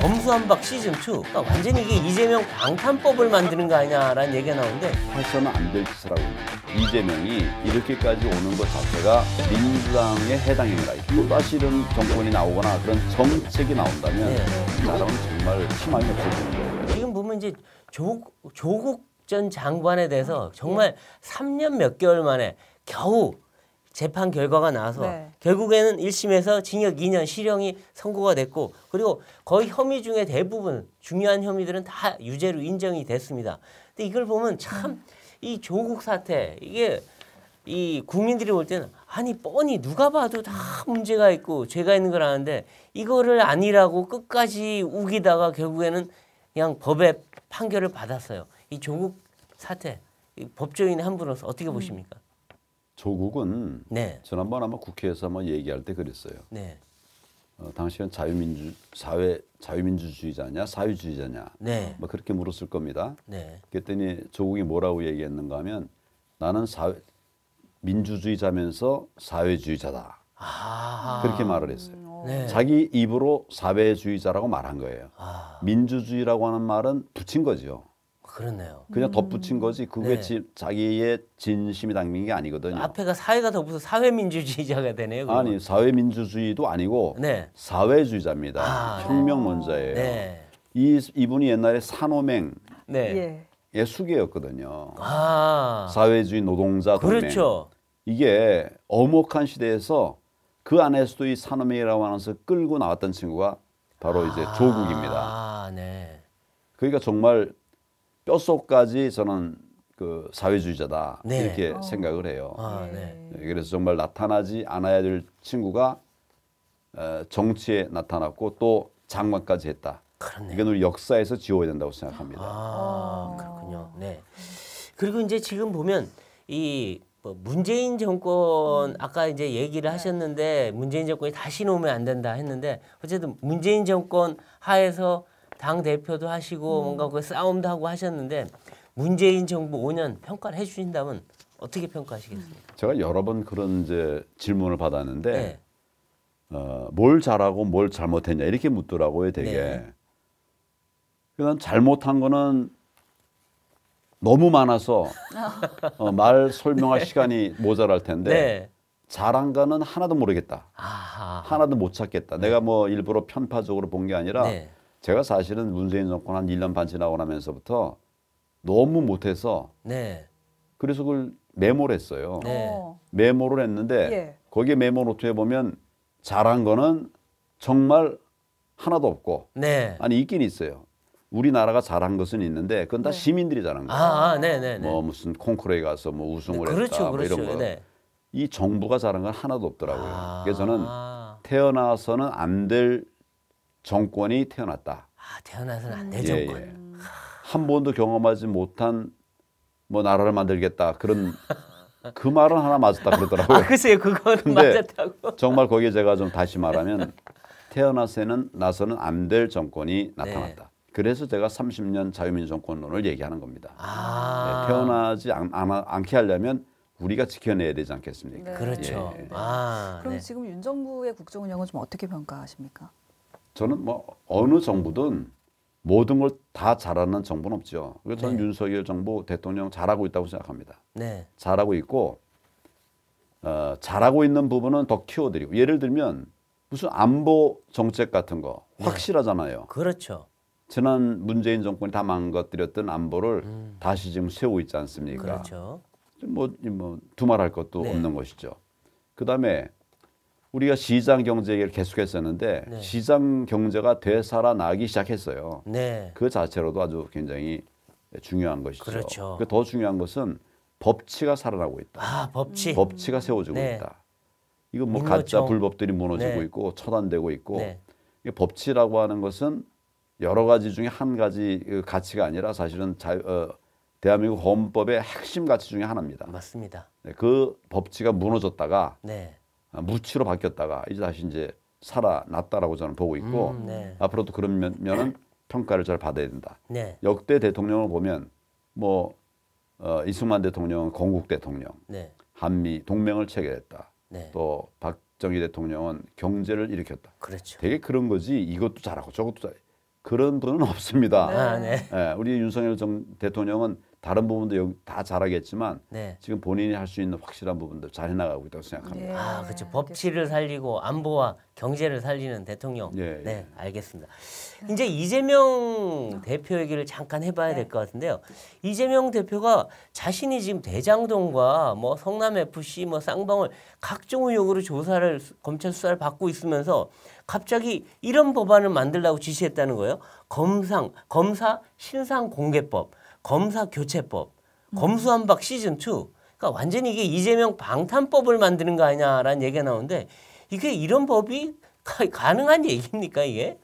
검수한박 시즌2 그러니까 완전히 이게 이재명 방탄법을 만드는 거 아니냐라는 얘기가 나오는데 해서는 안 될 짓을 하고 이재명이 이렇게까지 오는 것 자체가 민주당에 해당입니다. 또다 실은 정권이 나오거나 그런 정책이 나온다면 네. 이 사람은 정말 희망이 없어지는 거예요. 지금 보면 이제 조, 조국 전 장관에 대해서 정말 3년 몇 개월 만에 겨우 재판 결과가 나와서 네. 결국에는 1심에서 징역 2년 실형이 선고가 됐고 그리고 거의 혐의 중에 대부분 중요한 혐의들은 다 유죄로 인정이 됐습니다. 근데 이걸 보면 참 이 조국 사태 이게 이 국민들이 볼 때는 아니 뻔히 누가 봐도 다 문제가 있고 죄가 있는 걸 아는데 이거를 아니라고 끝까지 우기다가 결국에는 그냥 법의 판결을 받았어요. 이 조국 사태 이 법조인 한 분으로서 어떻게 음. 보십니까? 조국은 네. 지난번 아마 국회에서 한번 얘기할 때 그랬어요. 네. 어, 당시는 자유민주 사회 자유민주주의자냐 사회주의자냐 네. 뭐 그렇게 물었을 겁니다. 네. 그랬더니 조국이 뭐라고 얘기했는가 하면 나는 사회 민주주의자면서 사회주의자다. 아. 그렇게 말을 했어요. 음, 어. 네. 자기 입으로 사회주의자라고 말한 거예요. 아. 민주주의라고 하는 말은 붙인 거죠. 그렇네요. 그냥 음. 덧붙인 거지 그게 네. 지, 자기의 진심이 담긴 게 아니거든요. 앞에가 사회가 덧붙어 사회민주주의자가 되네요. 그러 아니 사회민주주의도 아니고 네. 사회주의자입니다. 아, 혁명 원자예요. 네. 이 이분이 옛날에 산호맹 네. 예. 수계였거든요. 아. 사회주의 노동자 그렇죠. 이게 어목한 시대에서 그 안에서도 이 산호맹이라고 하면서 끌고 나왔던 친구가 바로 이제 아, 조국입니다. 네. 그러니까 정말 뼛속까지 저는 그 사회주의자다 네. 이렇게 어. 생각을 해요. 아, 네. 네. 네 그래서 정말 나타나지 않아야 될 친구가 어, 정치에 나타났고 또 장관까지 했다. 그렇네. 이건 우리 역사에서 지워야 된다고 생각합니다. 아, 아. 그렇군요. 네. 그리고 이제 지금 보면 이 뭐 문재인 정권 음. 아까 이제 얘기를 네. 하셨는데 문재인 정권이 다시 놓면안 된다 했는데 어쨌든 문재인 정권 하에서 당 대표도 하시고 음. 뭔가 그 싸움도 하고 하셨는데 문재인 정부 5년 평가를 해주신다면 어떻게 평가하시겠습니까? 제가 여러 번 그런 이제 질문을 받았는데 네. 어, 뭘 잘하고 뭘 잘못했냐 이렇게 묻더라고요 되게. 네. 그냥 잘못한 거는 너무 많아서 어, 말 설명할 네. 시간이 모자랄 텐데 네. 잘한 거는 하나도 모르겠다. 아하. 하나도 못 찾겠다. 내가 뭐 일부러 편파적으로 본 게 아니라 네. 제가 사실은 문재인 정권 한 1년 반 지나고 나면서부터 너무 못해서 네. 그래서 그걸 메모를 했어요. 네. 메모를 했는데 예. 거기에 메모 노트에 보면 잘한 거는 정말 하나도 없고 네. 아니 있긴 있어요. 우리나라가 잘한 것은 있는데 그건 다 네. 시민들이 잘한 거예요. 아, 아, 네, 네, 네. 뭐 무슨 콩쿠르에 가서 뭐 우승을 네, 그렇죠, 했다 뭐 그렇죠. 이런 거. 네. 이 정부가 잘한 건 하나도 없더라고요. 아. 그래서 저는 아. 태어나서는 안될 정권이 태어났다. 아, 태어나서는 안될 예, 정권. 예, 한 번도 경험하지 못한 뭐 나라를 만들겠다 그런 그 말은 하나 맞았다 그러더라고요. 아, 글쎄요, 그건 맞았다고. 정말 거기에 제가 좀 다시 말하면 태어나서는 나서는 안 될 정권이 나타났다. 네. 그래서 제가 30년 자유민주 정권론을 얘기하는 겁니다. 아 네, 태어나지 않, 않, 게 하려면 우리가 지켜내야 되지 않겠습니까? 네. 그렇죠. 예, 예. 아, 그럼 네. 지금 윤 정부의 국정운영은 좀 어떻게 평가하십니까? 저는 뭐 어느 정부든 모든 걸 다 잘하는 정부는 없죠. 그래서 저는 네. 윤석열 정부 대통령 잘하고 있다고 생각합니다. 네. 잘하고 있고 어, 잘하고 있는 부분은 더 키워드리고 예를 들면 무슨 안보 정책 같은 거 네. 확실하잖아요. 그렇죠. 지난 문재인 정권이 다 망가뜨렸던 안보를 음. 다시 지금 세우고 있지 않습니까? 그렇죠. 뭐, 뭐 두말할 것도 네. 없는 것이죠. 그 다음에 우리가 시장 경제 얘기를 계속했었는데 네. 시장 경제가 되살아나기 시작했어요. 네. 그 자체로도 아주 굉장히 중요한 것이죠. 그렇죠. 그 더 중요한 것은 법치가 살아나고 있다. 아, 법치. 법치가 세워지고 네. 있다. 이건뭐 민노총. 가짜 불법들이 무너지고 네. 있고 처단되고 있고 네. 법치라고 하는 것은 여러 가지 중에 한 가지 그 가치가 아니라 사실은 자, 어, 대한민국 헌법의 핵심 가치 중에 하나입니다. 맞습니다. 네, 그 법치가 무너졌다가 네. 아, 무치로 바뀌었다가 이제 다시 이제 살아났다라고 저는 보고 있고 음, 네. 앞으로도 그런 면, 면은 평가를 잘 받아야 된다. 네. 역대 대통령을 보면 뭐 어, 이승만 대통령은 건국 대통령, 네. 한미 동맹을 체결했다. 네. 또 박정희 대통령은 경제를 일으켰다. 그렇죠. 되게 그런 거지 이것도 잘하고 저것도 잘 그런 분은 없습니다. 아, 네. 예, 우리 윤석열 정, 대통령은 다른 부분도 여기 다 잘하겠지만 네. 지금 본인이 할 수 있는 확실한 부분들 잘 해나가고 있다고 생각합니다. 예, 아 그렇죠. 법치를 살리고 안보와 경제를 살리는 대통령. 예, 예. 네 알겠습니다. 네. 이제 이재명 대표 얘기를 잠깐 해봐야 네. 될것 같은데요. 이재명 대표가 자신이 지금 대장동과 뭐 성남 FC 뭐 쌍방울 각종 의혹으로 조사를 검찰 수사를 받고 있으면서 갑자기 이런 법안을 만들라고 지시했다는 거예요. 검상 검사 신상 공개법. 검사 교체법, 검수한박 시즌 2. 그러니까 완전히 이게 이재명 방탄법을 만드는 거 아니냐라는 얘기가 나오는데 이게 이런 법이 가, 능한 얘기입니까 이게?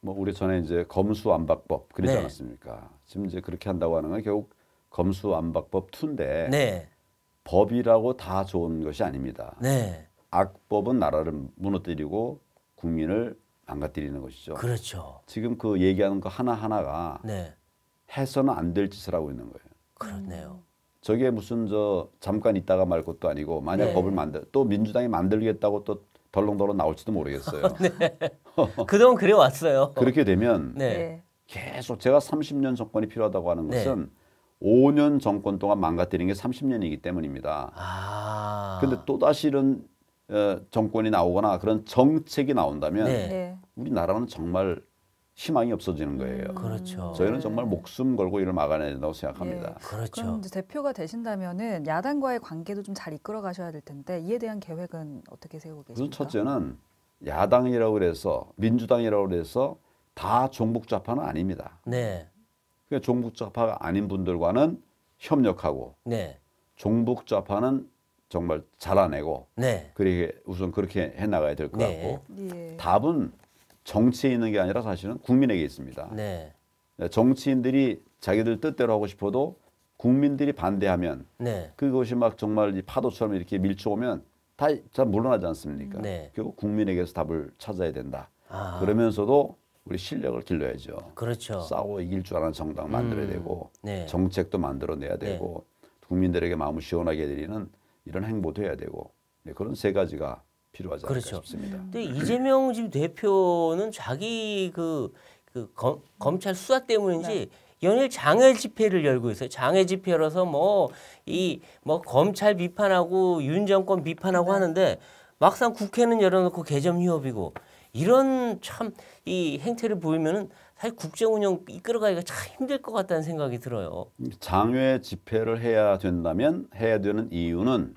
뭐 우리 전에 이제 검수완박법 그러지 네. 않았습니까? 지금 이제 그렇게 한다고 하는 건 결국 검수완박법 2인데 네. 법이라고 다 좋은 것이 아닙니다. 네. 악법은 나라를 무너뜨리고 국민을 망가뜨리는 것이죠. 그렇죠. 지금 그 얘기하는 거 하나 하나가 네. 해서는 안 될 짓을 하고 있는 거예요. 그렇네요. 저게 무슨 저 잠깐 있다가 말 것도 아니고 만약 네. 법을 만들 또 민주당이 만들겠다고 또 덜렁덜렁 나올지도 모르겠어요. 네. 그동안 그래 왔어요. 그렇게 되면 네. 네. 계속 제가 30년 정권이 필요하다고 하는 네. 것은 5년 정권 동안 망가뜨린 게 30년이기 때문입니다. 아. 근데 또 다시 이런 어, 정권이 나오거나 그런 정책이 나온다면 네. 우리나라는 정말 희망이 없어지는 거예요. 음. 그렇죠. 저희는 네. 정말 목숨 걸고 일을 막아내야 된다고 생각합니다. 예. 그렇죠. 그럼 이 대표가 되신다면은 야당과의 관계도 좀 잘 이끌어 가셔야 될 텐데 이에 대한 계획은 어떻게 세우고 계십니까? 첫째는 야당이라고 그래서 민주당이라고 그래서 다 종북 좌파는 아닙니다. 네. 그 종북 좌파가 아닌 분들과는 협력하고 네. 종북 좌파는 정말 잘라내고 네. 그렇게 우선 그렇게 해 나가야 될것 네. 같고 네. 답은 정치에 있는 게 아니라 사실은 국민에게 있습니다. 네. 네. 정치인들이 자기들 뜻대로 하고 싶어도 국민들이 반대하면 네. 그것이 막 정말 파도처럼 이렇게 밀쳐오면 다, 다 물러나지 않습니까? 네. 결국 국민에게서 답을 찾아야 된다. 아. 그러면서도 우리 실력을 길러야죠. 그렇죠. 싸워 이길 줄 아는 정당 만들어야 음. 되고 네. 정책도 만들어내야 네. 되고 국민들에게 마음을 시원하게 해 드리는 이런 행보도 해야 되고 네, 그런 세 가지가 필요하지 않을까 그렇죠. 싶습니다. 근데 네. 이재명 지금 대표는 자기 그, 그 검, 검찰 수사 때문인지 네. 연일 장애 집회를 열고 있어요. 장애 집회라서 뭐 이뭐 뭐 검찰 비판하고 윤 정권 비판하고 네. 하는데 막상 국회는 열어놓고 개점 휴업이고 이런 참 이 행태를 보이면은 사실 국정 운영 이끌어가기가 참 힘들 것 같다는 생각이 들어요. 장외 집회를 해야 된다면 해야 되는 이유는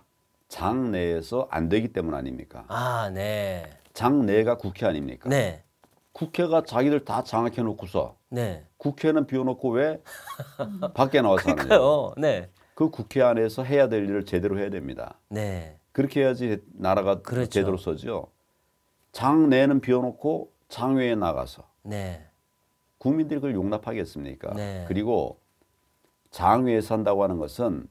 장 내에서 안 되기 때문 아닙니까? 아, 네. 장 내가 국회 아닙니까? 네. 국회가 자기들 다 장악해 놓고서 네. 국회는 비워놓고 왜 밖에 나와서 하느냐? 네. 그 국회 안에서 해야 될 일을 제대로 해야 됩니다. 네. 그렇게 해야지 나라가 그렇죠. 제대로 서요장 내는 비워놓고 장 외에 나가서 네. 국민들이 그걸 용납하겠습니까? 네. 그리고 장 외에 산다고 하는 것은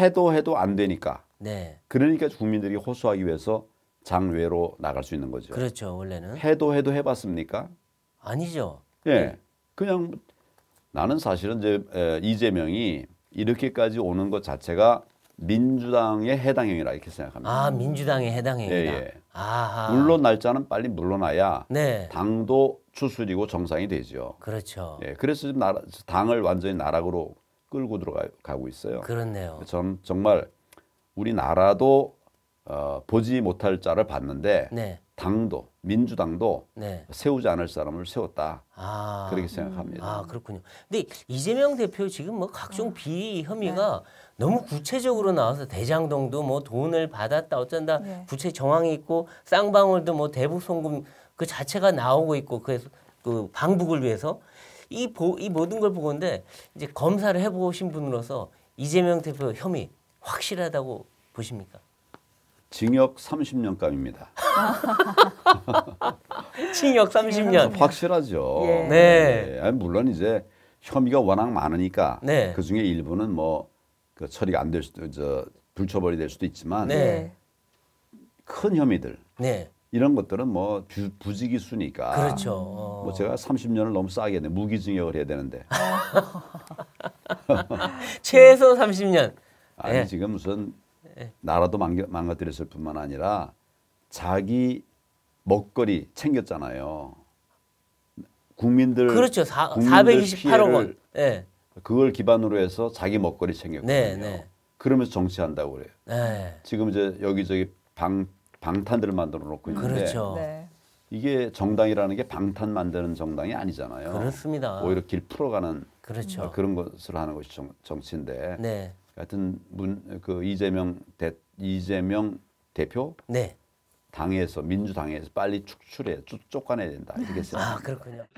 해도 해도 안 되니까 네. 그러니까 국민들이 호소하기 위해서 장외로 나갈 수 있는 거죠. 그렇죠. 원래는 해도 해도 해봤습니까? 아니죠. 예, 네. 그냥 나는 사실은 이제 이재명이 이렇게까지 오는 것 자체가 민주당의 해당형이라 이렇게 생각합니다. 아, 민주당의 해당형이다. 예, 예. 아하. 물론 날짜는 빨리 물러나야 네. 당도 추스리고 정상이 되죠. 그렇죠. 예, 그래서 지금 나라, 당을 완전히 나락으로 끌고 들어가고 있어요. 그렇네요. 전 정말 우리나라도 어, 보지 못할 자를 봤는데 네. 당도 민주당도 네. 세우지 않을 사람을 세웠다 아, 그렇게 생각합니다. 아 그렇군요. 근데 이재명 대표 지금 뭐 각종 네. 비리 혐의가 네. 너무 구체적으로 나와서 대장동도 뭐 돈을 받았다 어쩐다 부채 네. 정황이 있고 쌍방울도 뭐 대북 송금 그 자체가 나오고 있고 그래서 그 방북을 위해서 이, 보, 이 모든 걸 보건데 이제 검사를 해보신 분으로서 이재명 대표 혐의 확실하다고 보십니까? 징역 30년감입니다. 징역 30년. 확실하죠. 예. 네. 네. 물론 이제 혐의가 워낙 많으니까 네. 그 중에 일부는 뭐그 처리가 안 될 수도 저 불처벌이 될 수도 있지만 네. 큰 혐의들 네. 이런 것들은 뭐 부지기수니까 그렇죠. 어. 뭐 제가 30년을 너무 싸게 내 무기징역을 해야 되는데 최소 30년. 아니 예. 지금 무슨 예. 나라도 망겨, 망가뜨렸을 뿐만 아니라 자기 먹거리 챙겼잖아요. 국민들 그렇죠. 사, 국민들 428억 원. 예. 그걸 기반으로 해서 자기 먹거리 챙겼거든요. 네, 네. 그러면서 정치한다고 그래요. 네. 지금 이제 여기저기 방 방탄들을 만들어 놓고 있는데 그렇죠. 네. 이게 정당이라는 게 방탄 만드는 정당이 아니잖아요. 그렇습니다. 오히려 길 풀어가는 그렇죠. 그런 것을 하는 것이 정, 정치인데 네. 같은 문그 이재명 대 이재명 대표 네. 당에서 민주당에서 빨리 축출해 쫓, 쫓아내야 된다 이렇게 아, 생각아 그렇군요.